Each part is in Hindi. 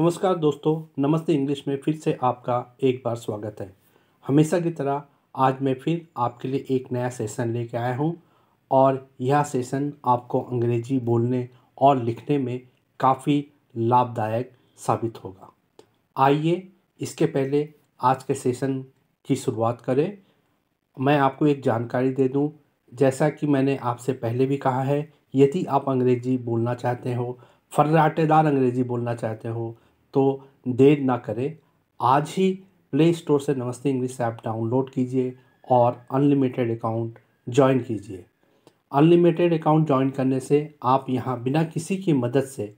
नमस्कार दोस्तों नमस्ते इंग्लिश में फिर से आपका एक बार स्वागत है हमेशा की तरह आज मैं फिर आपके लिए एक नया सेशन लेके आया हूँ और यह सेशन आपको अंग्रेजी बोलने और लिखने में काफ़ी लाभदायक साबित होगा आइए इसके पहले आज के सेशन की शुरुआत करें मैं आपको एक जानकारी दे दूं जैसा कि मैंने आपसे पहले भी कहा है यदि आप अंग्रेजी बोलना चाहते हो फर्राटेदार अंग्रेज़ी बोलना चाहते हो तो देर ना करें आज ही प्ले स्टोर से नमस्ते इंग्लिश ऐप डाउनलोड कीजिए और अनलिमिटेड अकाउंट ज्वाइन कीजिए अनलिमिटेड अकाउंट ज्वाइन करने से आप यहाँ बिना किसी की मदद से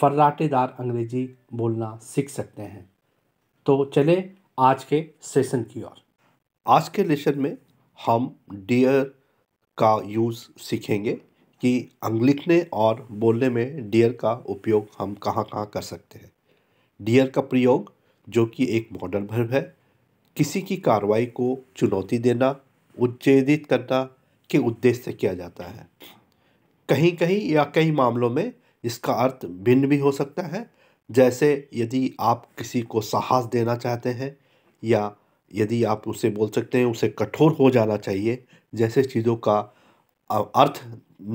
फर्राटेदार अंग्रेजी बोलना सीख सकते हैं तो चले आज के सेशन की ओर आज के लेसन में हम डियर का यूज़ सीखेंगे कि लिखने और बोलने में डियर का उपयोग हम कहाँ कहाँ कर सकते हैं डियर का प्रयोग जो कि एक मॉडर्न भर्व है किसी की कार्रवाई को चुनौती देना उज्जेदित करना के उद्देश्य से किया जाता है कहीं कहीं या कई मामलों में इसका अर्थ भिन्न भी हो सकता है जैसे यदि आप किसी को साहस देना चाहते हैं या यदि आप उसे बोल सकते हैं उसे कठोर हो जाना चाहिए जैसे चीज़ों का अर्थ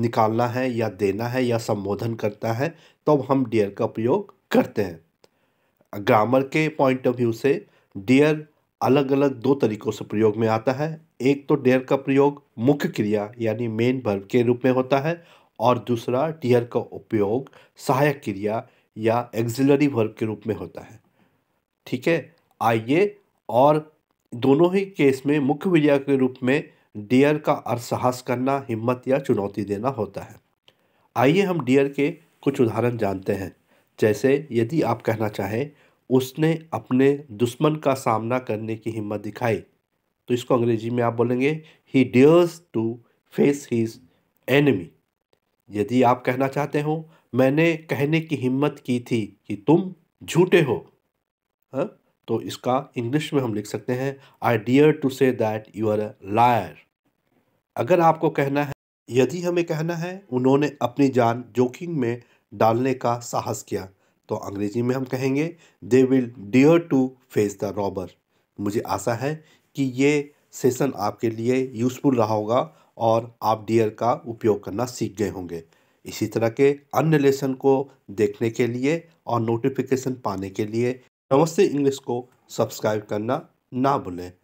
निकालना है या देना है या संबोधन करता है तो हम डियर का प्रयोग करते हैं ग्रामर के पॉइंट ऑफ व्यू से डियर अलग अलग दो तरीक़ों से प्रयोग में आता है एक तो डेयर का प्रयोग मुख्य क्रिया यानी मेन वर्ब के रूप में होता है और दूसरा डियर का उपयोग सहायक क्रिया या एग्जिलरी वर्ब के रूप में होता है ठीक है आइए और दोनों ही केस में मुख्य क्रिया के रूप में डियर का अरसाहस करना हिम्मत या चुनौती देना होता है आइए हम डियर के कुछ उदाहरण जानते हैं जैसे यदि आप कहना चाहें उसने अपने दुश्मन का सामना करने की हिम्मत दिखाई तो इसको अंग्रेजी में आप बोलेंगे ही dares to face his enemy यदि आप कहना चाहते हो मैंने कहने की हिम्मत की थी कि तुम झूठे हो हा? तो इसका इंग्लिश में हम लिख सकते हैं I dare to say that you are a liar अगर आपको कहना है यदि हमें कहना है उन्होंने अपनी जान जोखिम में डालने का साहस किया तो अंग्रेजी में हम कहेंगे they will dare to face the robber मुझे आशा है कि ये सेशन आपके लिए यूज़फुल रहा होगा और आप डियर का उपयोग करना सीख गए होंगे इसी तरह के अन्य लेसन को देखने के लिए और नोटिफिकेशन पाने के लिए नमस्ते इंग्लिश को सब्सक्राइब करना ना भूलें